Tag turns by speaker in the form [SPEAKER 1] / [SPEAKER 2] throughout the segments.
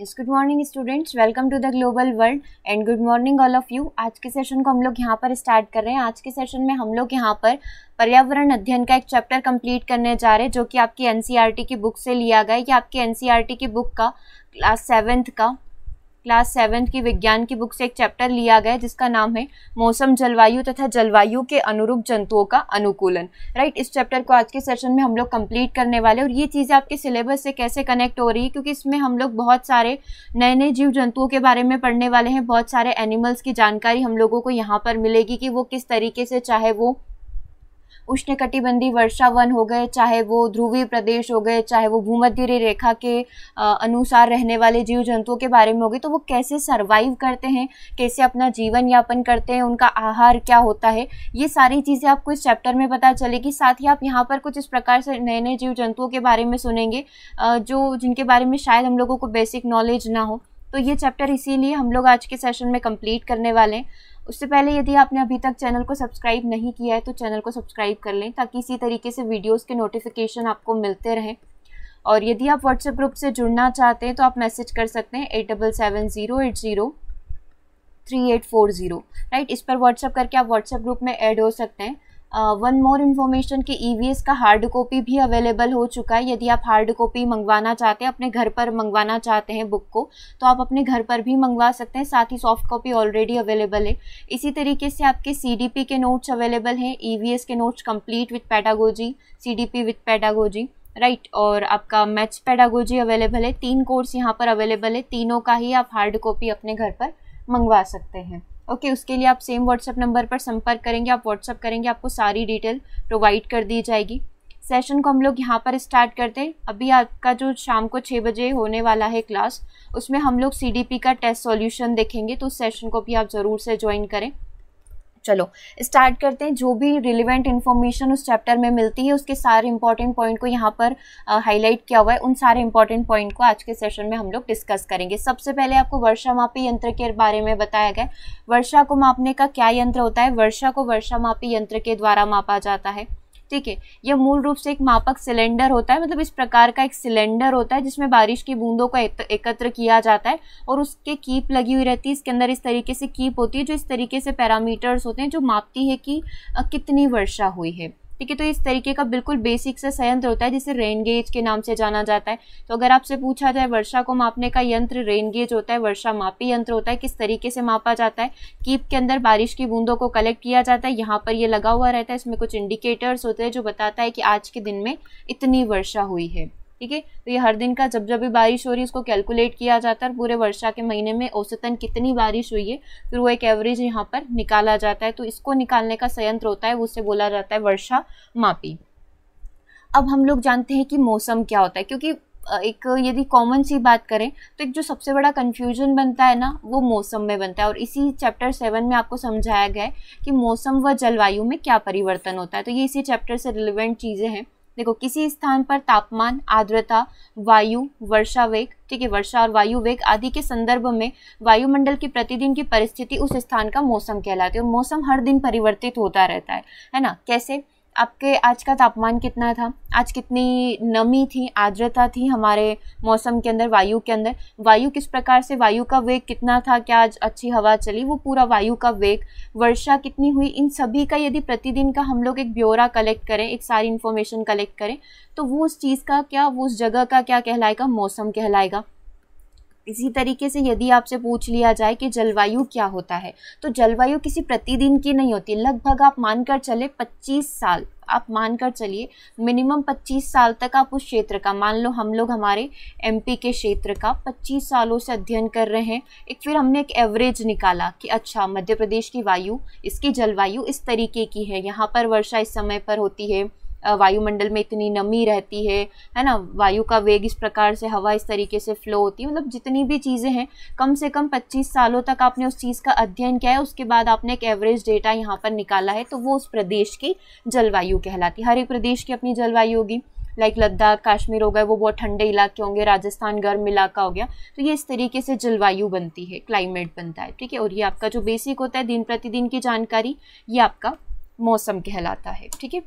[SPEAKER 1] yes good morning students welcome to the global world and good morning all of you आज के session को हम लोग यहाँ पर स्टार्ट कर रहे हैं आज के सेशन में हम लोग यहाँ पर पर्यावरण अध्ययन का एक चैप्टर कंप्लीट करने जा रहे हैं जो कि आपकी एनसीईआरटी e की बुक से लिया गया है कि आपकी एनसीईआरटी e की बुक का क्लास सेवेंथ का क्लास सेवन की विज्ञान की बुक से एक चैप्टर लिया गया जिसका नाम है मौसम जलवायु तथा जलवायु के अनुरूप जंतुओं का अनुकूलन राइट इस चैप्टर को आज के सेशन में हम लोग कंप्लीट करने वाले और ये चीज़ें आपके सिलेबस से कैसे कनेक्ट हो रही है क्योंकि इसमें हम लोग बहुत सारे नए नए जीव जंतुओं के बारे में पढ़ने वाले हैं बहुत सारे एनिमल्स की जानकारी हम लोगों को यहाँ पर मिलेगी कि वो किस तरीके से चाहे वो कटिबंधी वर्षा वन हो गए चाहे वो ध्रुवीय प्रदेश हो गए चाहे वो भूमध्य रेखा के अनुसार रहने वाले जीव जंतुओं के बारे में हो गए तो वो कैसे सर्वाइव करते हैं कैसे अपना जीवन यापन करते हैं उनका आहार क्या होता है ये सारी चीज़ें आपको इस चैप्टर में पता चलेगी साथ ही आप यहाँ पर कुछ इस प्रकार से नए नए जीव जंतुओं के बारे में सुनेंगे जो जिनके बारे में शायद हम लोगों को बेसिक नॉलेज ना हो तो ये चैप्टर इसीलिए हम लोग आज के सेशन में कंप्लीट करने वाले हैं उससे पहले यदि आपने अभी तक चैनल को सब्सक्राइब नहीं किया है तो चैनल को सब्सक्राइब कर लें ताकि इसी तरीके से वीडियोस के नोटिफिकेशन आपको मिलते रहें और यदि आप व्हाट्सएप ग्रुप से जुड़ना चाहते हैं तो आप मैसेज कर सकते हैं eight double seven zero eight zero three eight four zero right इस पर व्हाट्सअप करके आप व्हाट्सएप ग्रुप में ऐड हो सकते हैं वन मोर इन्फॉर्मेशन कि ई e का हार्ड कॉपी भी अवेलेबल हो चुका है यदि आप हार्ड कॉपी मंगवाना चाहते हैं अपने घर पर मंगवाना चाहते हैं बुक को तो आप अपने घर पर भी मंगवा सकते हैं साथ ही सॉफ्ट कॉपी ऑलरेडी अवेलेबल है इसी तरीके से आपके सी के नोट्स अवेलेबल हैं ई e के notes complete with pedagogy C D P with pedagogy right right, और आपका मैच पैडागोजी अवेलेबल है तीन कोर्स यहाँ पर अवेलेबल है तीनों का ही आप हार्ड कॉपी अपने घर पर मंगवा सकते हैं ओके उसके लिए आप सेम व्हाट्सएप नंबर पर संपर्क करेंगे आप व्हाट्सएप करेंगे आपको सारी डिटेल प्रोवाइड कर दी जाएगी सेशन को हम लोग यहाँ पर स्टार्ट करते हैं अभी आपका जो शाम को छः बजे होने वाला है क्लास उसमें हम लोग सी का टेस्ट सॉल्यूशन देखेंगे तो उस सेशन को भी आप ज़रूर से ज्वाइन करें चलो स्टार्ट करते हैं जो भी रिलेवेंट इन्फॉर्मेशन उस चैप्टर में मिलती है उसके सारे इंपॉर्टेंट पॉइंट को यहाँ पर हाईलाइट किया हुआ है उन सारे इंपॉर्टेंट पॉइंट को आज के सेशन में हम लोग डिस्कस करेंगे सबसे पहले आपको वर्षा मापी यंत्र के बारे में बताया गया वर्षा को मापने का क्या यंत्र होता है वर्षा को वर्षा मापी यंत्र के द्वारा मापा जाता है ठीक है यह मूल रूप से एक मापक सिलेंडर होता है मतलब इस प्रकार का एक सिलेंडर होता है जिसमें बारिश की बूंदों को एकत्र किया जाता है और उसके कीप लगी हुई रहती है इसके अंदर इस तरीके से कीप होती है जो इस तरीके से पैरामीटर्स होते हैं जो मापती है कि कितनी वर्षा हुई है ठीक है तो इस तरीके का बिल्कुल बेसिक सा संयंत्र होता है जिसे रेन गेज के नाम से जाना जाता है तो अगर आपसे पूछा जाए वर्षा को मापने का यंत्र रेन गेज होता है वर्षा मापी यंत्र होता है किस तरीके से मापा जाता है कीप के अंदर बारिश की बूंदों को कलेक्ट किया जाता है यहाँ पर ये लगा हुआ रहता है इसमें कुछ इंडिकेटर्स होते हैं जो बताता है कि आज के दिन में इतनी वर्षा हुई है ठीक है तो ये हर दिन का जब जब भी बारिश हो रही है उसको कैलकुलेट किया जाता है पूरे वर्षा के महीने में औसतन कितनी बारिश हुई है फिर वो एक एवरेज यहाँ पर निकाला जाता है तो इसको निकालने का संयंत्र होता है उससे बोला जाता है वर्षा मापी अब हम लोग जानते हैं कि मौसम क्या होता है क्योंकि एक यदि कॉमन सी बात करें तो एक जो सबसे बड़ा कन्फ्यूजन बनता है ना वो मौसम में बनता है और इसी चैप्टर सेवन में आपको समझाया गया है कि मौसम व जलवायु में क्या परिवर्तन होता है तो ये इसी चैप्टर से रिलेवेंट चीज़ें हैं देखो किसी स्थान पर तापमान आर्द्रता वायु वर्षा वेग ठीक है वर्षा और वायु वेग आदि के संदर्भ में वायुमंडल की प्रतिदिन की परिस्थिति उस स्थान का मौसम कहलाती है और मौसम हर दिन परिवर्तित होता रहता है है ना कैसे आपके आज का तापमान कितना था आज कितनी नमी थी आर्द्रता थी हमारे मौसम के अंदर वायु के अंदर वायु किस प्रकार से वायु का वेग कितना था क्या आज अच्छी हवा चली वो पूरा वायु का वेग वर्षा कितनी हुई इन सभी का यदि प्रतिदिन का हम लोग एक ब्यौरा कलेक्ट करें एक सारी इन्फॉर्मेशन कलेक्ट करें तो वो उस चीज़ का क्या वो उस जगह का क्या कहलाएगा मौसम कहलाएगा इसी तरीके से यदि आपसे पूछ लिया जाए कि जलवायु क्या होता है तो जलवायु किसी प्रतिदिन की नहीं होती लगभग आप मानकर चले 25 साल आप मानकर चलिए मिनिमम 25 साल तक आप उस क्षेत्र का मान लो हम लोग हमारे एमपी के क्षेत्र का 25 सालों से अध्ययन कर रहे हैं एक फिर हमने एक एवरेज निकाला कि अच्छा मध्य प्रदेश की वायु इसकी जलवायु इस तरीके की है यहाँ पर वर्षा इस समय पर होती है वायुमंडल में इतनी नमी रहती है है ना वायु का वेग इस प्रकार से हवा इस तरीके से फ्लो होती है मतलब जितनी भी चीज़ें हैं कम से कम 25 सालों तक आपने उस चीज़ का अध्ययन किया है उसके बाद आपने एक एवरेज डेटा यहाँ पर निकाला है तो वो उस प्रदेश की जलवायु कहलाती है हर एक प्रदेश की अपनी जलवायु होगी लाइक लद्दाख काश्मीर हो गए वो बहुत ठंडे इलाके होंगे राजस्थान गर्म इलाका हो गया तो ये इस तरीके से जलवायु बनती है क्लाइमेट बनता है ठीक है और ये आपका जो बेसिक होता है दिन प्रतिदिन की जानकारी ये आपका मौसम कहलाता है ठीक है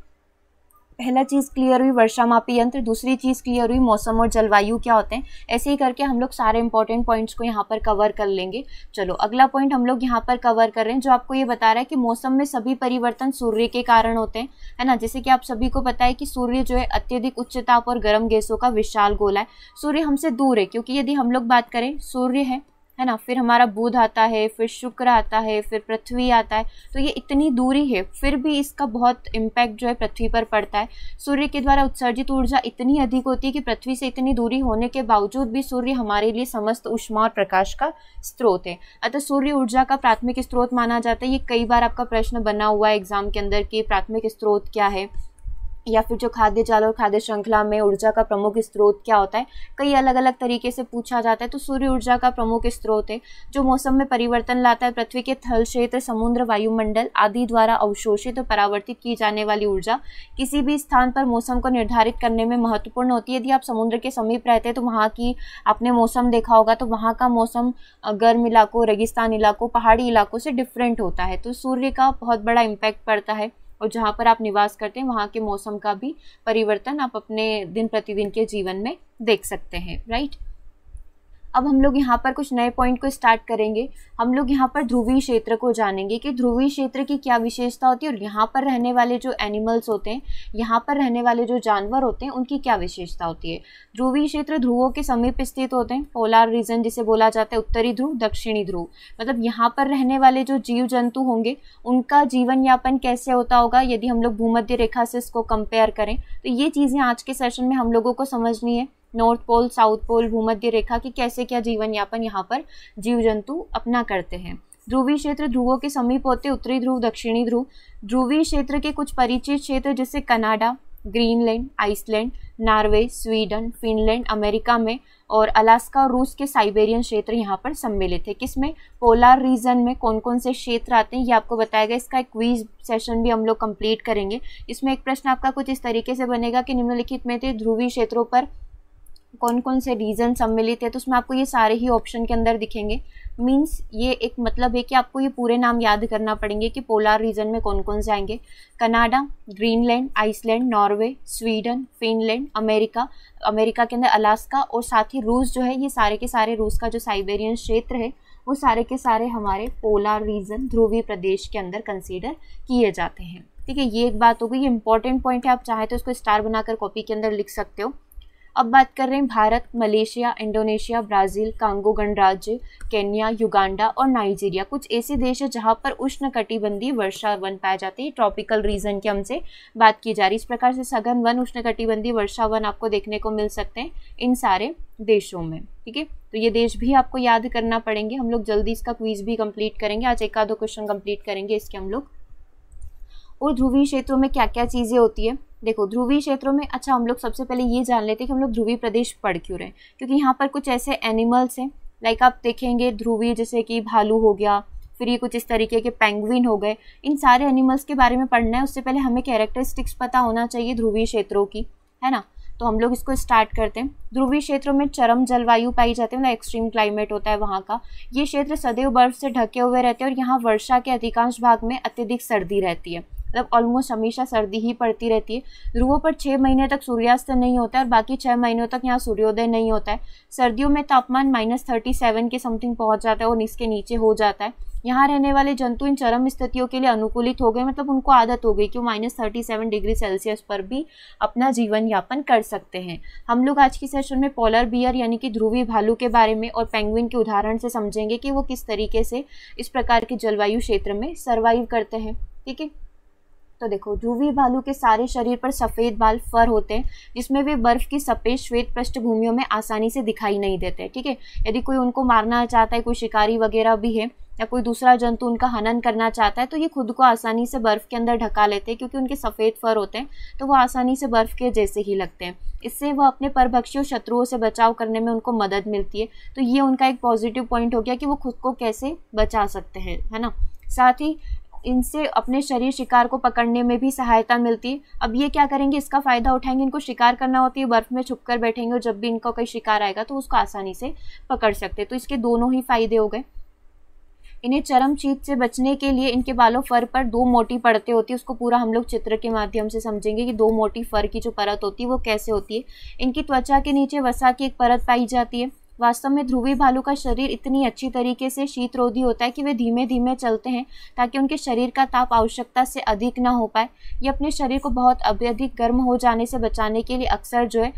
[SPEAKER 1] पहला चीज़ क्लियर हुई वर्षा मापी यंत्र दूसरी चीज़ क्लियर हुई मौसम और जलवायु क्या होते हैं ऐसे ही करके हम लोग सारे इंपॉर्टेंट पॉइंट्स को यहाँ पर कवर कर लेंगे चलो अगला पॉइंट हम लोग यहाँ पर कवर कर रहे हैं जो आपको ये बता रहा है कि मौसम में सभी परिवर्तन सूर्य के कारण होते हैं है ना जैसे कि आप सभी को पता है कि सूर्य जो है अत्यधिक उच्च ताप और गर्म गैसों का विशाल गोला है सूर्य हमसे दूर है क्योंकि यदि हम लोग बात करें सूर्य है है ना फिर हमारा बुध आता है फिर शुक्र आता है फिर पृथ्वी आता है तो ये इतनी दूरी है फिर भी इसका बहुत इम्पैक्ट जो है पृथ्वी पर पड़ता है सूर्य के द्वारा उत्सर्जित ऊर्जा इतनी अधिक होती है कि पृथ्वी से इतनी दूरी होने के बावजूद भी सूर्य हमारे लिए समस्त उष्मा और प्रकाश का स्रोत है अतः सूर्य ऊर्जा का प्राथमिक स्रोत माना जाता है ये कई बार आपका प्रश्न बना हुआ है एग्जाम के अंदर कि प्राथमिक स्रोत क्या है या फिर जो खाद्य जाल और खाद्य श्रृंखला में ऊर्जा का प्रमुख स्रोत क्या होता है कई अलग अलग तरीके से पूछा जाता है तो सूर्य ऊर्जा का प्रमुख स्रोत है जो मौसम में परिवर्तन लाता है पृथ्वी के थल क्षेत्र समुद्र वायुमंडल आदि द्वारा अवशोषित और परावर्तित की जाने वाली ऊर्जा किसी भी स्थान पर मौसम को निर्धारित करने में महत्वपूर्ण होती है यदि आप समुद्र के समीप रहते हैं तो वहाँ की आपने मौसम देखा होगा तो वहाँ का मौसम गर्म इलाकों रेगिस्तान इलाकों पहाड़ी इलाकों से डिफरेंट होता है तो सूर्य का बहुत बड़ा इम्पैक्ट पड़ता है और जहाँ पर आप निवास करते हैं वहाँ के मौसम का भी परिवर्तन आप अपने दिन प्रतिदिन के जीवन में देख सकते हैं राइट अब हम लोग यहाँ पर कुछ नए पॉइंट को स्टार्ट करेंगे हम लोग यहाँ पर ध्रुवीय क्षेत्र को जानेंगे कि ध्रुवीय क्षेत्र की क्या विशेषता होती है और यहाँ पर रहने वाले जो एनिमल्स होते हैं यहाँ पर रहने वाले जो जानवर होते हैं उनकी क्या विशेषता होती है ध्रुवीय क्षेत्र ध्रुवों के समीप स्थित होते हैं पोलार रीजन जिसे बोला जाता है उत्तरी ध्रुव दक्षिणी ध्रुव मतलब यहाँ पर रहने वाले जो जीव जंतु होंगे उनका जीवन यापन कैसे होता होगा यदि हम लोग भूमध्य रेखा से इसको कंपेयर करें तो ये चीज़ें आज के सेशन में हम लोगों को समझनी है नॉर्थ पोल साउथ पोल भूमध्य रेखा के कैसे क्या जीवन यापन यहाँ पर जीव जंतु अपना करते हैं ध्रुवीय क्षेत्र ध्रुवों के समीप होते उत्तरी ध्रुव दक्षिणी ध्रुव ध्रुवीय क्षेत्र के कुछ परिचित क्षेत्र जैसे Canada Greenland Iceland Norway Sweden Finland America में और अलास्का और रूस के साइबेरियन क्षेत्र यहाँ पर सम्मिलित है किसमें पोलार रीजन में कौन कौन से क्षेत्र आते हैं ये आपको बताया गया इसका एक क्वीज सेशन भी हम लोग कंप्लीट करेंगे इसमें एक प्रश्न आपका कुछ इस तरीके से बनेगा कि निम्नलिखित में थे ध्रुवीय क्षेत्रों पर कौन कौन से रीज़न सम्मिलित है तो उसमें आपको ये सारे ही ऑप्शन के अंदर दिखेंगे मीन्स ये एक मतलब है कि आपको ये पूरे नाम याद करना पड़ेंगे कि पोलार रीजन में कौन कौन से आएंगे Canada Greenland Iceland Norway Sweden Finland America America के अंदर अलास्का और साथ ही रूस जो है ये सारे के सारे रूस का जो साइबेरियन क्षेत्र है वो सारे के सारे हमारे पोलार रीजन ध्रुवीय प्रदेश के अंदर कंसिडर किए जाते हैं ठीक है ये एक बात हो गई ये इंपॉर्टेंट पॉइंट है आप चाहे तो इसको स्टार बनाकर कॉपी के अंदर लिख सकते हो अब बात कर रहे हैं Bharat Malaysia Indonesia Brazil Congo गणराज्य केन्या युगांडा और नाइजीरिया कुछ ऐसे देश है जहाँ पर उष्ण कटिबंधी वर्षा वन पाए जाते हैं ट्रॉपिकल रीजन की हमसे बात की जा रही है इस प्रकार से सघन वन उष्ण कटिबंधी वर्षा वन आपको देखने को मिल सकते हैं इन सारे देशों में ठीक है तो ये देश भी आपको याद करना पड़ेंगे हम लोग जल्दी इसका क्वीज़ भी कंप्लीट करेंगे आज एक आधो क्वेश्चन कंप्लीट करेंगे इसके हम लोग और ध्रुवीय क्षेत्रों में क्या क्या चीज़ें होती है देखो ध्रुवीय क्षेत्रों में अच्छा हम लोग सबसे पहले ये जान लेते हैं कि हम लोग ध्रुवीय प्रदेश पढ़ क्यों रहे क्योंकि यहाँ पर कुछ ऐसे एनिमल्स हैं लाइक आप देखेंगे ध्रुवीय जैसे कि भालू हो गया फिर ये कुछ इस तरीके के पेंगुइन हो गए इन सारे एनिमल्स के बारे में पढ़ना है उससे पहले हमें कैरेक्टरिस्टिक्स पता होना चाहिए ध्रुवीय क्षेत्रों की है ना तो हम लोग इसको स्टार्ट करते हैं ध्रुवीय क्षेत्रों में चरम जलवायु पाई जाती है मतलब एक्सट्रीम क्लाइमेट होता है वहाँ का ये क्षेत्र सदैव बर्फ से ढके हुए रहते हैं और यहाँ वर्षा के अधिकांश भाग में अत्यधिक सर्दी रहती है मतलब ऑलमोस्ट हमेशा सर्दी ही पड़ती रहती है ध्रुवों पर छः महीने तक सूर्यास्त नहीं होता है और बाकी छः महीनों तक यहाँ सूर्योदय नहीं होता है सर्दियों में तापमान माइनस थर्टी सेवन के समथिंग पहुँच जाता है और इसके नीचे हो जाता है यहाँ रहने वाले जंतु इन चरम स्थितियों के लिए अनुकूलित हो गए मतलब उनको आदत हो गई कि वो minus thirty seven degree Celsius पर भी अपना जीवन यापन कर सकते हैं हम लोग आज की सेशन में पोलर बियर यानी कि ध्रुवी भालू के बारे में और पेंगुइन के उदाहरण से समझेंगे कि वो किस तरीके से इस प्रकार के जलवायु क्षेत्र में सर्वाइव करते हैं ठीक है तो देखो ध्रुवी भालू के सारे शरीर पर सफ़ेद बाल फर होते हैं जिसमें वे बर्फ़ की सफ़ेद श्वेत पृष्ठभूमियों में आसानी से दिखाई नहीं देते ठीक है यदि कोई उनको मारना चाहता है कोई शिकारी वगैरह भी है या कोई दूसरा जंतु उनका हनन करना चाहता है तो ये खुद को आसानी से बर्फ़ के अंदर ढका लेते हैं क्योंकि उनके सफ़ेद फर होते हैं तो वो आसानी से बर्फ़ के जैसे ही लगते हैं इससे वो अपने परभक्षी और शत्रुओं से बचाव करने में उनको मदद मिलती है तो ये उनका एक पॉजिटिव पॉइंट हो गया कि वो खुद को कैसे बचा सकते हैं है ना साथ ही इनसे अपने शरीर शिकार को पकड़ने में भी सहायता मिलती है अब ये क्या करेंगे इसका फ़ायदा उठाएंगे इनको शिकार करना होती है बर्फ़ में छुप कर बैठेंगे और जब भी इनका कोई शिकार आएगा तो उसको आसानी से पकड़ सकते तो इसके दोनों ही फ़ायदे हो गए इन्हें चरम चीत से बचने के लिए इनके बालों फर पर दो मोटी परतें होती है उसको पूरा हम लोग चित्र के माध्यम से समझेंगे कि दो मोटी फर की जो परत होती है वो कैसे होती है इनकी त्वचा के नीचे वसा की एक परत पाई जाती है वास्तव में ध्रुवी भालू का शरीर इतनी अच्छी तरीके से शीतरोधी होता है कि वे धीमे धीमे चलते हैं ताकि उनके शरीर का ताप आवश्यकता से अधिक ना हो पाए ये अपने शरीर को बहुत अत्यधिक गर्म हो जाने से बचाने के लिए अक्सर जो है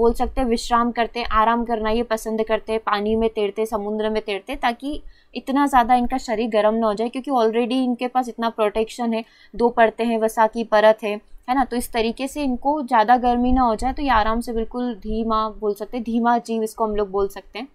[SPEAKER 1] बोल सकते हैं विश्राम करते हैं आराम करना ये पसंद करते हैं पानी में तैरते समुद्र में तैरते ताकि इतना ज़्यादा इनका शरीर गर्म ना हो जाए क्योंकि ऑलरेडी इनके पास इतना प्रोटेक्शन है दो पड़ते हैं वसा की परत है है ना तो इस तरीके से इनको ज़्यादा गर्मी ना हो जाए तो ये आराम से बिल्कुल धीमा बोल सकते हैं धीमा जीव इसको हम लोग बोल सकते हैं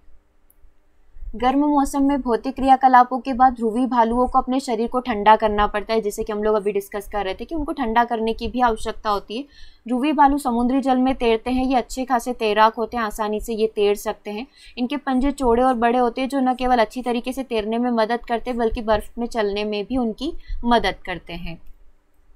[SPEAKER 1] गर्म मौसम में भौतिक क्रियाकलापों के बाद ध्रुवी भालुओं को अपने शरीर को ठंडा करना पड़ता है जैसे कि हम लोग अभी डिस्कस कर रहे थे कि उनको ठंडा करने की भी आवश्यकता होती है ध्रुवी भालू समुद्री जल में तैरते हैं ये अच्छे खासे तैराक होते हैं आसानी से ये तैर सकते हैं इनके पंजे चौड़े और बड़े होते हैं जो न केवल अच्छी तरीके से तैरने में मदद करते बल्कि बर्फ में चलने में भी उनकी मदद करते हैं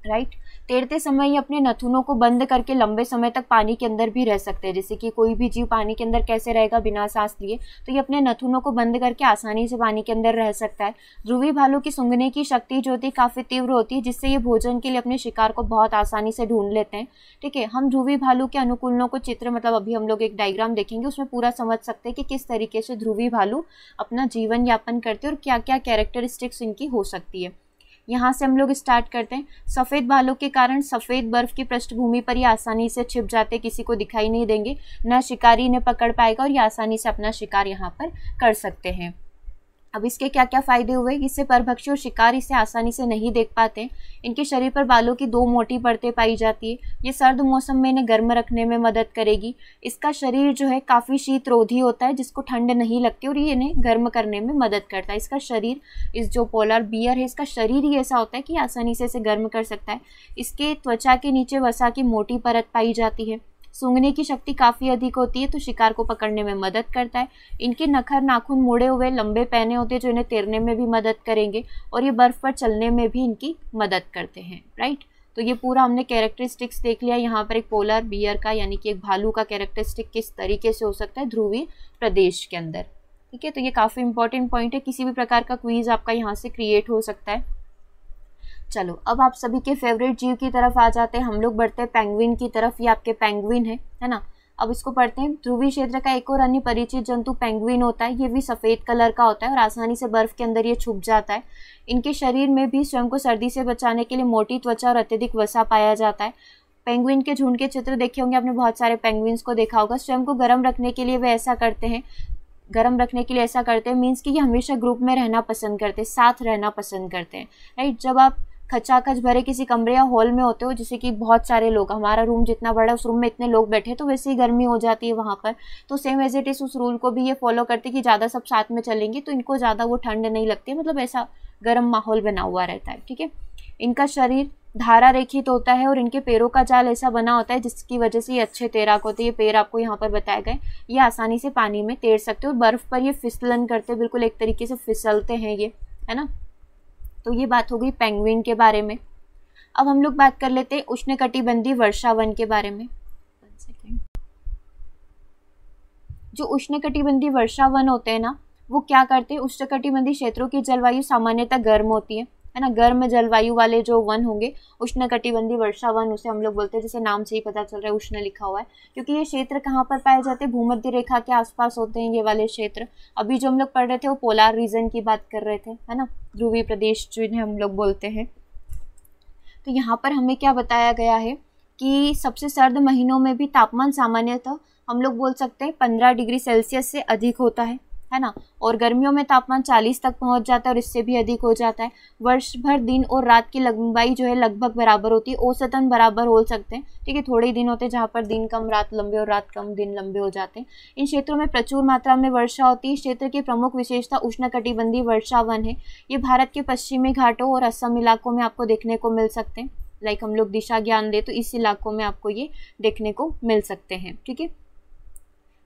[SPEAKER 1] राइट तैरते समय ये अपने नथुनों को बंद करके लंबे समय तक पानी के अंदर भी रह सकते हैं जैसे कि कोई भी जीव पानी के अंदर कैसे रहेगा बिना सांस लिए तो ये अपने नथुनों को बंद करके आसानी से पानी के अंदर रह सकता है ध्रुवी भालू की सूंघने की शक्ति जो होती है काफ़ी तीव्र होती है जिससे ये भोजन के लिए अपने शिकार को बहुत आसानी से ढूंढ लेते हैं ठीक है हम ध्रुवी भालू के अनुकूलनों को चित्र मतलब अभी हम लोग एक डायग्राम देखेंगे उसमें पूरा समझ सकते हैं कि किस तरीके से ध्रुवी भालू अपना जीवन यापन करते हैं और क्या क्या कैरेक्टरिस्टिक्स इनकी हो सकती है यहाँ से हम लोग स्टार्ट करते हैं सफ़ेद बालों के कारण सफ़ेद बर्फ की पृष्ठभूमि पर ही आसानी से छिप जाते किसी को दिखाई नहीं देंगे ना शिकारी इन्हें पकड़ पाएगा और ये आसानी से अपना शिकार यहाँ पर कर सकते हैं अब इसके क्या क्या फ़ायदे हुए इससे परभक्षी और शिकार इसे आसानी से नहीं देख पाते इनके शरीर पर बालों की दो मोटी परतें पाई जाती है ये सर्द मौसम में इन्हें गर्म रखने में मदद करेगी इसका शरीर जो है काफ़ी शीतरोधी होता है जिसको ठंड नहीं लगती और ये इन्हें गर्म करने में मदद करता है इसका शरीर इस जो पोलर बियर है इसका शरीर ही ऐसा होता है कि आसानी से इसे गर्म कर सकता है इसके त्वचा के नीचे वसा की मोटी परत पाई जाती है सूंघने की शक्ति काफ़ी अधिक होती है तो शिकार को पकड़ने में मदद करता है इनके नखर नाखून मुड़े हुए लंबे पहने होते हैं जो इन्हें तैरने में भी मदद करेंगे और ये बर्फ़ पर चलने में भी इनकी मदद करते हैं राइट तो ये पूरा हमने कैरेक्टरिस्टिक्स देख लिया यहाँ पर एक पोलर बियर का यानी कि एक भालू का कैरेक्टरिस्टिक किस तरीके से हो सकता है ध्रुवीय प्रदेश के अंदर ठीक है तो ये काफ़ी इंपॉर्टेंट पॉइंट है किसी भी प्रकार का क्वीज आपका यहाँ से क्रिएट हो सकता है चलो अब आप सभी के फेवरेट जीव की तरफ आ जाते हैं हम लोग बढ़ते हैं पेंगुइन की तरफ ये आपके पेंगुइन है है ना अब इसको पढ़ते हैं ध्रुवी क्षेत्र का एक और अन्य परिचित जंतु पेंगुइन होता है ये भी सफ़ेद कलर का होता है और आसानी से बर्फ के अंदर ये छुप जाता है इनके शरीर में भी स्वयं को सर्दी से बचाने के लिए मोटी त्वचा और अत्यधिक वसा पाया जाता है पेंगुइन के झुंड के चित्र देखे होंगे आपने बहुत सारे पेंगुइन्स को देखा होगा स्वयं को गर्म रखने के लिए वे ऐसा करते हैं गर्म रखने के लिए ऐसा करते हैं मीन्स कि ये हमेशा ग्रुप में रहना पसंद करते हैं साथ रहना पसंद करते हैं राइट जब आप खचाखच भरे किसी कमरे या हॉल में होते हो जैसे कि बहुत सारे लोग हमारा रूम जितना बड़ा है उस रूम में इतने लोग बैठे तो वैसे ही गर्मी हो जाती है वहाँ पर तो सेम एज इट इज़ उस रूल को भी ये फॉलो करते कि ज़्यादा सब साथ में चलेंगे तो इनको ज़्यादा वो ठंड नहीं लगती मतलब ऐसा गर्म माहौल बना हुआ रहता है ठीक है इनका शरीर धारा रेखित होता है और इनके पैरों का जाल ऐसा बना होता है जिसकी वजह से ये अच्छे तैराक होते हैं ये पैर आपको यहाँ पर बताए गए ये आसानी से पानी में तैर सकते हो और बर्फ़ पर ये फिसलन करते बिल्कुल एक तरीके से फिसलते हैं ये है ना तो ये बात हो गई पेंगुइन के बारे में अब हम लोग बात कर लेते हैं उष्ण कटिबंधी वर्षावन के बारे में जो उष्ण कटिबंधी वर्षावन होते हैं ना वो क्या करते हैं उष्ण कटिबंधी क्षेत्रों की जलवायु सामान्यतः गर्म होती है है ना गर्म जलवायु वाले जो वन होंगे उष्ण कटिबंधी वर्षा वन उसे हम लोग बोलते हैं जैसे नाम से ही पता चल रहा है उष्ण लिखा हुआ है क्योंकि ये क्षेत्र कहाँ पर पाए जाते हैं भूमध्य रेखा के आसपास होते हैं ये वाले क्षेत्र अभी जो हम लोग पढ़ रहे थे वो पोलार रीजन की बात कर रहे थे है ना ध्रुवी प्रदेश जिन्हें हम लोग बोलते हैं तो यहाँ पर हमें क्या बताया गया है कि सबसे सर्द महीनों में भी तापमान सामान्यतः हम लोग बोल सकते हैं पंद्रह डिग्री सेल्सियस से अधिक होता है है ना और गर्मियों में तापमान 40 तक पहुंच जाता है और इससे भी अधिक हो जाता है वर्ष भर दिन और रात की लंबाई जो है लगभग बराबर होती है औसतन बराबर हो सकते हैं ठीक है थोड़े दिन होते हैं जहाँ पर दिन कम रात लंबे और रात कम दिन लंबे हो जाते हैं इन क्षेत्रों में प्रचुर मात्रा में वर्षा होती है क्षेत्र की प्रमुख विशेषता उष्ण वर्षा वन है ये भारत के पश्चिमी घाटों और असम इलाकों में आपको देखने को मिल सकते हैं लाइक हम लोग दिशा ज्ञान दे तो इस इलाकों में आपको ये देखने को मिल सकते हैं ठीक है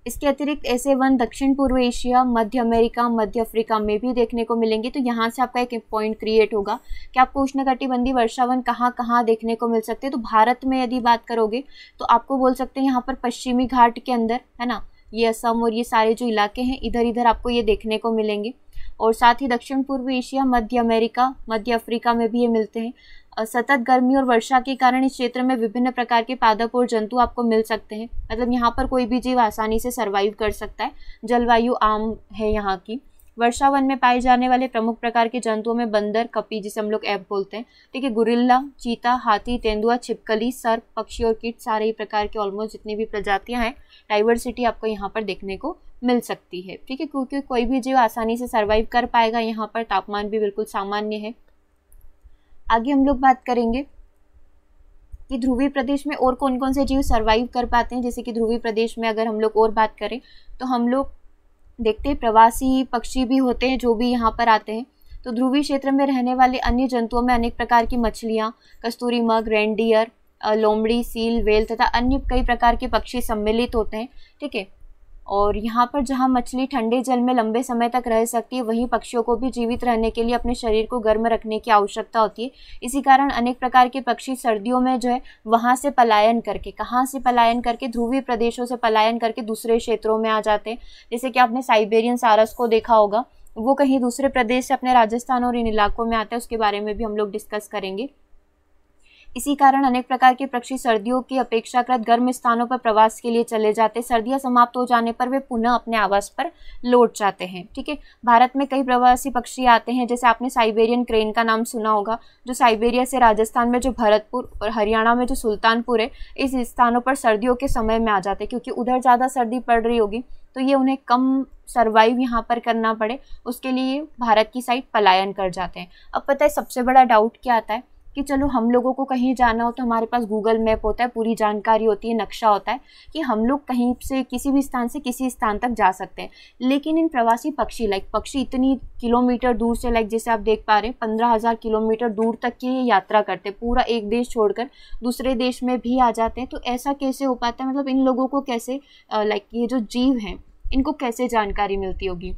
[SPEAKER 1] इसके अतिरिक्त ऐसे वन दक्षिण पूर्व एशिया मध्य अमेरिका मध्य अफ्रीका में भी देखने को मिलेंगे तो यहाँ से आपका एक पॉइंट क्रिएट होगा कि आपको उष्णकटिबंधीय वन कहाँ कहाँ देखने को मिल सकते हैं तो भारत में यदि बात करोगे तो आपको बोल सकते हैं यहाँ पर पश्चिमी घाट के अंदर है ना ये असम और ये सारे जो इलाके हैं इधर इधर आपको ये देखने को मिलेंगे और साथ ही दक्षिण पूर्व एशिया मध्य अमेरिका मध्य अफ्रीका में भी ये मिलते हैं सतत गर्मी और वर्षा के कारण इस क्षेत्र में विभिन्न प्रकार के पादप और जंतु आपको मिल सकते हैं मतलब यहाँ पर कोई भी जीव आसानी से सर्वाइव कर सकता है जलवायु आम है यहाँ की वर्षा वन में पाए जाने वाले प्रमुख प्रकार के जंतुओं में बंदर कपी जिसे हम लोग ऐप बोलते हैं ठीक है गुरिल्ला चीता हाथी तेंदुआ छिपकली सर्प पक्षी और कीट सारे ही प्रकार के ऑलमोस्ट जितनी भी प्रजातियां हैं डाइवर्सिटी आपको यहाँ पर देखने को मिल सकती है ठीक है क्योंकि कोई भी जीव आसानी से सर्वाइव कर पाएगा यहाँ पर तापमान भी बिल्कुल सामान्य है आगे हम लोग बात करेंगे कि ध्रुवी प्रदेश में और कौन कौन से जीव सर्वाइव कर पाते हैं जैसे कि ध्रुवी प्रदेश में अगर हम लोग और बात करें तो हम लोग देखते प्रवासी पक्षी भी होते हैं जो भी यहाँ पर आते हैं तो ध्रुवी क्षेत्र में रहने वाले अन्य जंतुओं में अनेक प्रकार की मछलियाँ कस्तूरी मग रेनडियर लोमड़ी सील वेल तथा अन्य कई प्रकार के पक्षी सम्मिलित होते हैं ठीक है और यहाँ पर जहाँ मछली ठंडे जल में लंबे समय तक रह सकती है वहीं पक्षियों को भी जीवित रहने के लिए अपने शरीर को गर्म रखने की आवश्यकता होती है इसी कारण अनेक प्रकार के पक्षी सर्दियों में जो है वहाँ से पलायन करके कहाँ से पलायन करके ध्रुवीय प्रदेशों से पलायन करके दूसरे क्षेत्रों में आ जाते हैं जैसे कि आपने साइबेरियन सारस को देखा होगा वो कहीं दूसरे प्रदेश से अपने राजस्थान और इन इलाकों में आते हैं उसके बारे में भी हम लोग डिस्कस करेंगे इसी कारण अनेक प्रकार के पक्षी सर्दियों की अपेक्षाकृत गर्म स्थानों पर प्रवास के लिए चले जाते सर्दियां समाप्त हो जाने पर वे पुनः अपने आवास पर लौट जाते हैं ठीक है भारत में कई प्रवासी पक्षी आते हैं जैसे आपने साइबेरियन क्रेन का नाम सुना होगा जो साइबेरिया से राजस्थान में जो भरतपुर और हरियाणा में जो सुल्तानपुर है इस स्थानों पर सर्दियों के समय में आ जाते हैं क्योंकि उधर ज़्यादा सर्दी पड़ रही होगी तो ये उन्हें कम सर्वाइव यहाँ पर करना पड़े उसके लिए भारत की साइड पलायन कर जाते हैं अब पता है सबसे बड़ा डाउट क्या आता है कि चलो हम लोगों को कहीं जाना हो तो हमारे पास गूगल मैप होता है पूरी जानकारी होती है नक्शा होता है कि हम लोग कहीं से किसी भी स्थान से किसी स्थान तक जा सकते हैं लेकिन इन प्रवासी पक्षी लाइक पक्षी इतनी किलोमीटर दूर से लाइक जैसे आप देख पा रहे हैं पंद्रह हज़ार किलोमीटर दूर तक की ये यात्रा करते हैं पूरा एक देश छोड़कर दूसरे देश में भी आ जाते हैं तो ऐसा कैसे हो पाता है मतलब इन लोगों को कैसे लाइक ये जो जीव हैं इनको कैसे जानकारी मिलती होगी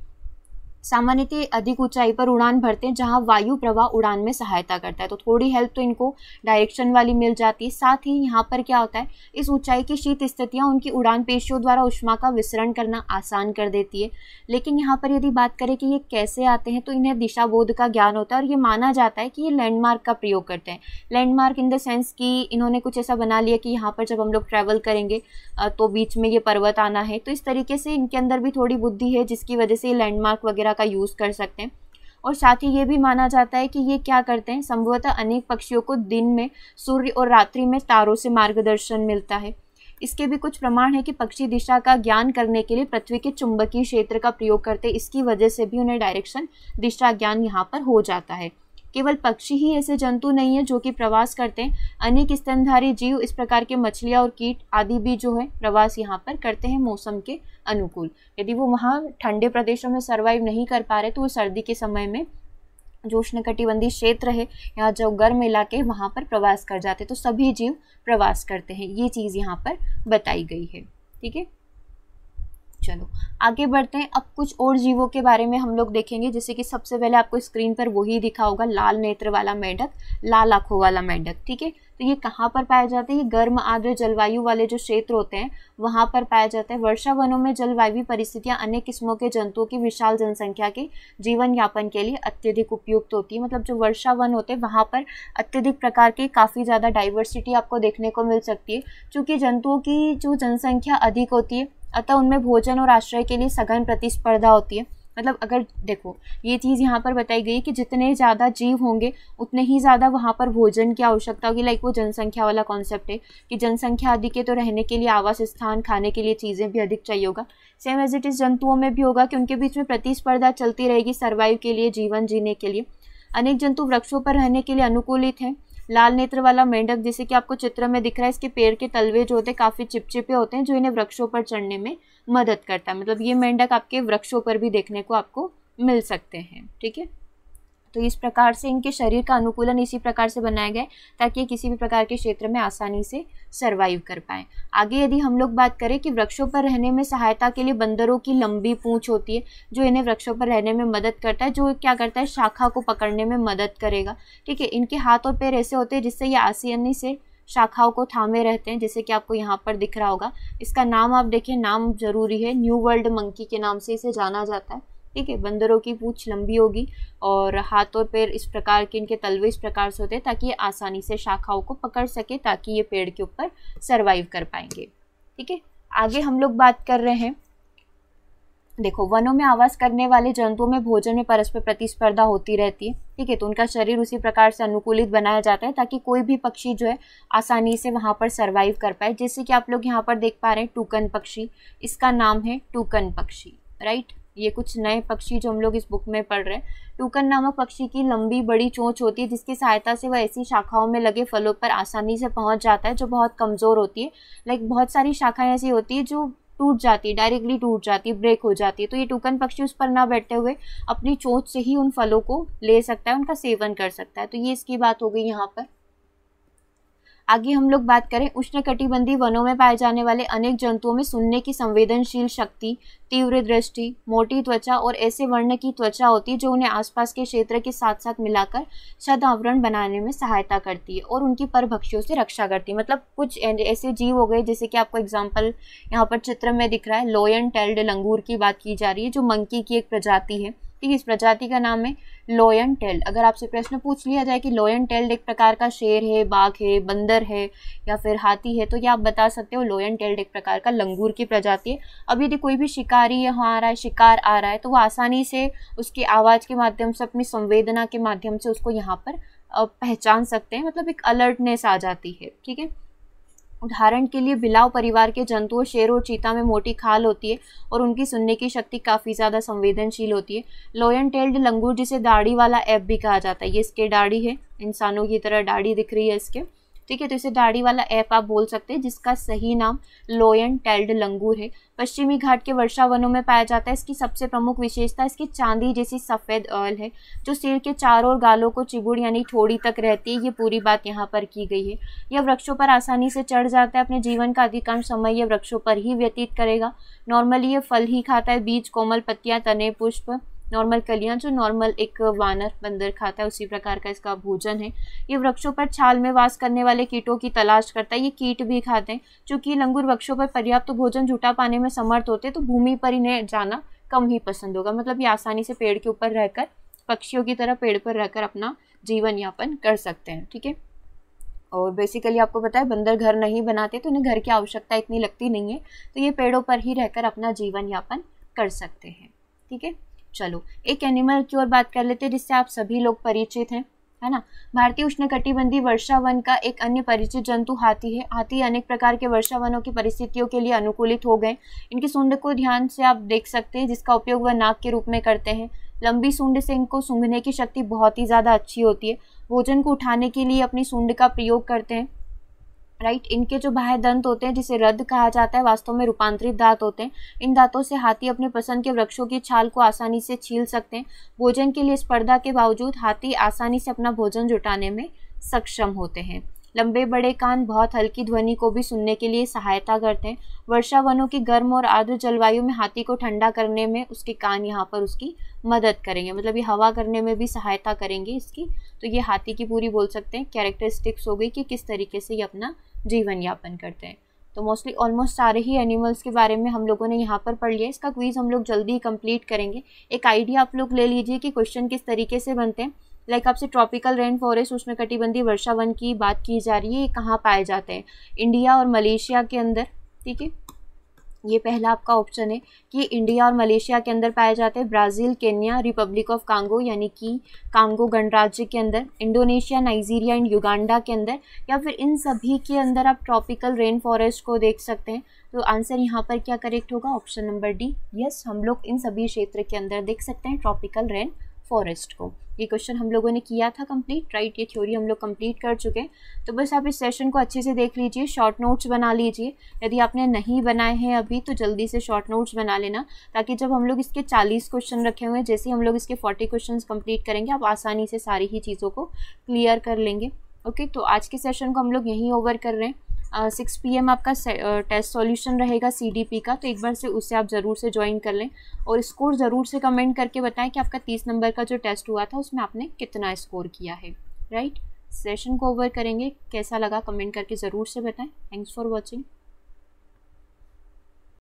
[SPEAKER 1] सामान्यतः अधिक ऊंचाई पर उड़ान भरते हैं जहाँ वायु प्रवाह उड़ान में सहायता करता है तो थोड़ी हेल्प तो इनको डायरेक्शन वाली मिल जाती है साथ ही यहाँ पर क्या होता है इस ऊंचाई की शीत स्थितियाँ उनकी उड़ान पेशियों द्वारा उष्मा का विसरण करना आसान कर देती है लेकिन यहाँ पर यदि बात करें कि ये कैसे आते हैं तो इन्हें दिशा बोध का ज्ञान होता है और ये माना जाता है कि ये लैंडमार्क का प्रयोग करते हैं लैंडमार्क इन द सेंस कि इन्होंने कुछ ऐसा बना लिया कि यहाँ पर जब हम लोग ट्रैवल करेंगे तो बीच में ये पर्वत आना है तो इस तरीके से इनके अंदर भी थोड़ी बुद्धि है जिसकी वजह से ये लैंडमार्क वगैरह का यूज़ कर सकते हैं और साथ ही ये भी माना जाता है कि ये क्या करते हैं संभवतः अनेक पक्षियों को दिन में सूर्य और रात्रि में तारों से मार्गदर्शन मिलता है इसके भी कुछ प्रमाण है कि पक्षी दिशा का ज्ञान करने के लिए पृथ्वी के चुंबकीय क्षेत्र का प्रयोग करते इसकी वजह से भी उन्हें डायरेक्शन दिशा ज्ञान यहाँ पर हो जाता है केवल पक्षी ही ऐसे जंतु नहीं है जो कि प्रवास करते हैं अनेक स्तनधारी जीव इस प्रकार के मछलियाँ और कीट आदि भी जो है प्रवास यहाँ पर करते हैं मौसम के अनुकूल यदि वो वहाँ ठंडे प्रदेशों में सर्वाइव नहीं कर पा रहे तो वो सर्दी के समय में जो उष्णकटिबंधीय क्षेत्र है यहाँ जो गर्म इलाके वहाँ पर प्रवास कर जाते तो सभी जीव प्रवास करते हैं ये चीज़ यहाँ पर बताई गई है ठीक है चलो आगे बढ़ते हैं अब कुछ और जीवों के बारे में हम लोग देखेंगे जैसे कि सबसे पहले आपको स्क्रीन पर वही दिखा होगा लाल नेत्र वाला मेंढक लाल आंखों वाला मेंढक ठीक है तो ये कहाँ पर पाया जाता है ये गर्म आर्द्र जलवायु वाले जो क्षेत्र होते हैं वहाँ पर पाया जाता है वर्षा वनों में जलवायु परिस्थितियाँ अन्य किस्मों के जंतुओं की विशाल जनसंख्या के जीवन यापन के लिए अत्यधिक उपयुक्त होती है मतलब जो वर्षा वन होते हैं वहाँ पर अत्यधिक प्रकार के काफ़ी ज़्यादा डाइवर्सिटी आपको देखने को मिल सकती है चूँकि जंतुओं की जो जनसंख्या अधिक होती है अतः उनमें भोजन और आश्रय के लिए सघन प्रतिस्पर्धा होती है मतलब अगर देखो ये चीज़ यहाँ पर बताई गई कि जितने ज़्यादा जीव होंगे उतने ही ज़्यादा वहाँ पर भोजन की आवश्यकता होगी लाइक वो जनसंख्या वाला कॉन्सेप्ट है कि जनसंख्या अधिक है तो रहने के लिए आवास स्थान खाने के लिए चीज़ें भी अधिक चाहिए होगा सेम एज इट इज़ जंतुओं में भी होगा कि उनके बीच में प्रतिस्पर्धा चलती रहेगी सर्वाइव के लिए जीवन जीने के लिए अनेक जंतु वृक्षों पर रहने के लिए अनुकूलित हैं लाल नेत्र वाला मेंढक जैसे कि आपको चित्र में दिख रहा है इसके पेड़ के तलवे जो होते हैं काफ़ी चिपचिपे होते हैं जो इन्हें वृक्षों पर चढ़ने में मदद करता है मतलब ये मेंढक आपके वृक्षों पर भी देखने को आपको मिल सकते हैं ठीक है तो इस प्रकार से इनके शरीर का अनुकूलन इसी प्रकार से बनाया गया ताकि ये किसी भी प्रकार के क्षेत्र में आसानी से सर्वाइव कर पाए आगे यदि हम लोग बात करें कि वृक्षों पर रहने में सहायता के लिए बंदरों की लंबी पूँछ होती है जो इन्हें वृक्षों पर रहने में मदद करता है जो क्या करता है शाखा को पकड़ने में मदद करेगा ठीक है इनके हाथ और पैर ऐसे होते हैं जिससे ये आसानी से शाखाओं को थामे रहते हैं जैसे कि आपको यहाँ पर दिख रहा होगा इसका नाम आप देखें नाम जरूरी है न्यू वर्ल्ड मंकी के नाम से इसे जाना जाता है ठीक है बंदरों की पूछ लंबी होगी और हाथों पैर इस प्रकार के इनके तलवे इस प्रकार से होते हैं ताकि ये आसानी से शाखाओं को पकड़ सके ताकि ये पेड़ के ऊपर सर्वाइव कर पाएंगे ठीक है आगे हम लोग बात कर रहे हैं देखो वनों में आवास करने वाले जंतुओं में भोजन में परस्पर प्रतिस्पर्धा होती रहती है ठीक है तो उनका शरीर उसी प्रकार से अनुकूलित बनाया जाता है ताकि कोई भी पक्षी जो है आसानी से वहाँ पर सर्वाइव कर पाए जैसे कि आप लोग यहाँ पर देख पा रहे हैं टूकन पक्षी इसका नाम है टूकन पक्षी राइट ये कुछ नए पक्षी जो हम लोग इस बुक में पढ़ रहे हैं टूकन नामक पक्षी की लंबी बड़ी चोंच होती है जिसकी सहायता से वह ऐसी शाखाओं में लगे फलों पर आसानी से पहुंच जाता है जो बहुत कमज़ोर होती है लाइक बहुत सारी शाखाएं ऐसी होती है जो टूट जाती है डायरेक्टली टूट जाती है ब्रेक हो जाती है तो ये टूकन पक्षी उस पर ना बैठते हुए अपनी चोंच से ही उन फलों को ले सकता है उनका सेवन कर सकता है तो ये इसकी बात हो गई यहाँ पर आगे हम लोग बात करें उष्ण कटिबंधी वनों में पाए जाने वाले अनेक जंतुओं में सुनने की संवेदनशील शक्ति तीव्र दृष्टि मोटी त्वचा और ऐसे वर्ण की त्वचा होती है जो उन्हें आसपास के क्षेत्र के साथ साथ मिलाकर छद आवरण बनाने में सहायता करती है और उनकी परभक्षियों से रक्षा करती है मतलब कुछ ऐसे जीव हो गए जैसे कि आपको एग्जाम्पल यहाँ पर चित्र में दिख रहा है लोयन टेल्ड लंगूर की बात की जा रही है जो मंकी की एक प्रजाति है ठीक है इस प्रजाति का नाम है लोयन टेल्ड अगर आपसे प्रश्न पूछ लिया जाए कि लोयन टेल्ड एक प्रकार का शेर है बाघ है बंदर है या फिर हाथी है तो ये आप बता सकते हो लोयन टेल्ड एक प्रकार का लंगूर की प्रजाति है अब यदि कोई भी शिकारी यहाँ आ रहा है शिकार आ रहा है तो वो आसानी से उसकी आवाज़ के माध्यम से अपनी संवेदना के माध्यम से उसको यहाँ पर पहचान सकते हैं मतलब एक अलर्टनेस आ जाती है ठीक है उदाहरण के लिए बिलाव परिवार के जंतुओं शेर और चीता में मोटी खाल होती है और उनकी सुनने की शक्ति काफ़ी ज़्यादा संवेदनशील होती है लोयन टेल्ड लंगूर जिसे दाढ़ी वाला ऐप भी कहा जाता है ये इसके दाढ़ी है इंसानों की तरह दाढ़ी दिख रही है इसके ठीक है तो इसे दाढ़ी वाला ऐप आप बोल सकते हैं जिसका सही नाम लोयन टेल्ड लंगूर है पश्चिमी घाट के वर्षा वनों में पाया जाता है इसकी सबसे प्रमुख विशेषता इसकी चांदी जैसी सफ़ेद अर्ल है जो सिर के चारों और गालों को चिबुड़ यानी ठोड़ी तक रहती है ये पूरी बात यहाँ पर की गई है यह वृक्षों पर आसानी से चढ़ जाता है अपने जीवन का अधिकांश समय यह वृक्षों पर ही व्यतीत करेगा नॉर्मली ये फल ही खाता है बीज कोमल पत्तियाँ तने पुष्प नॉर्मल कलियां जो नॉर्मल एक वानर बंदर खाता है उसी प्रकार का इसका भोजन है ये वृक्षों पर छाल में वास करने वाले कीटों की तलाश करता है ये कीट भी खाते हैं चूंकि लंगूर वृक्षों पर पर्याप्त तो भोजन जुटा पाने में समर्थ होते हैं तो भूमि पर इन्हें जाना कम ही पसंद होगा मतलब ये आसानी से पेड़ के ऊपर रहकर पक्षियों की तरह पेड़ पर रहकर अपना जीवन यापन कर सकते हैं ठीक है और बेसिकली आपको पता है बंदर घर नहीं बनाते तो इन्हें घर की आवश्यकता इतनी लगती नहीं है तो ये पेड़ों पर ही रहकर अपना जीवन यापन कर सकते हैं ठीक है चलो एक एनिमल की ओर बात कर लेते हैं जिससे आप सभी लोग परिचित हैं है ना भारतीय उष्णकटिबंधीय वन का एक अन्य परिचित जंतु हाथी है हाथी अनेक प्रकार के वर्षा वनों की परिस्थितियों के लिए अनुकूलित हो गए इनकी सुंड को ध्यान से आप देख सकते हैं जिसका उपयोग वह नाक के रूप में करते हैं लंबी सूंड से इनको सूंघने की शक्ति बहुत ही ज़्यादा अच्छी होती है भोजन को उठाने के लिए अपनी सूंड का प्रयोग करते हैं राइट इनके जो बाह्य दंत होते हैं जिसे रद्द कहा जाता है वास्तव में रूपांतरित दांत होते हैं इन दांतों से हाथी अपने पसंद के वृक्षों की छाल को आसानी से छील सकते हैं भोजन के लिए स्पर्धा के बावजूद हाथी आसानी से अपना भोजन जुटाने में सक्षम होते हैं लंबे बड़े कान बहुत हल्की ध्वनि को भी सुनने के लिए सहायता करते हैं वर्षा वनों की गर्म और आर्द्र जलवायु में हाथी को ठंडा करने में उसके कान यहाँ पर उसकी मदद करेंगे मतलब ये हवा करने में भी सहायता करेंगे इसकी तो ये हाथी की पूरी बोल सकते हैं कैरेक्टरिस्टिक्स हो गई कि किस तरीके से ये अपना जीवन यापन करते हैं तो मोस्टली ऑलमोस्ट सारे ही एनिमल्स के बारे में हम लोगों ने यहाँ पर पढ़ लिया इसका क्वीज़ हम लोग जल्दी ही कंप्लीट करेंगे एक आइडिया आप लोग ले लीजिए कि क्वेश्चन किस तरीके से बनते हैं लाइक आपसे ट्रॉपिकल रेन फॉरेस्ट कटिबंधी वर्षा वन की बात की जा रही है ये कहाँ पाए जाते हैं इंडिया और मलेशिया के अंदर ठीक है ये पहला आपका ऑप्शन है कि इंडिया और मलेशिया के अंदर पाए जाते हैं Brazil Kenya Republic of Congo यानी कि कांगो गणराज्य के अंदर इंडोनेशिया नाइजीरिया एंड युगांडा के अंदर या फिर इन सभी के अंदर आप ट्रॉपिकल रेन फॉरेस्ट को देख सकते हैं तो आंसर यहाँ पर क्या करेक्ट होगा ऑप्शन नंबर डी यस हम लोग इन सभी क्षेत्र के अंदर देख सकते हैं ट्रॉपिकल रेन फॉरेस्ट को ये क्वेश्चन हम लोगों ने किया था कंप्लीट राइट ये थ्योरी हम लोग कंप्लीट कर चुके हैं तो बस आप इस सेशन को अच्छे से देख लीजिए शॉर्ट नोट्स बना लीजिए यदि आपने नहीं बनाए हैं अभी तो जल्दी से शॉर्ट नोट्स बना लेना ताकि जब हम लोग इसके चालीस क्वेश्चन रखे हुए हैं जैसे हम लोग इसके फोर्टी क्वेश्चन कंप्लीट करेंगे आप आसानी से सारी ही चीज़ों को क्लियर कर लेंगे ओके तो आज के सेशन को हम लोग यहीं ओवर कर रहे हैं सिक्स पी एम आपका टेस्ट सॉल्यूशन रहेगा सी डी पी का तो एक बार से उससे आप ज़रूर से ज्वाइन कर लें और स्कोर ज़रूर से कमेंट करके बताएं कि आपका तीस नंबर का जो टेस्ट हुआ था उसमें आपने कितना स्कोर किया है राइट सेशन को ओवर करेंगे कैसा लगा कमेंट करके ज़रूर से बताएं थैंक्स फॉर वॉचिंग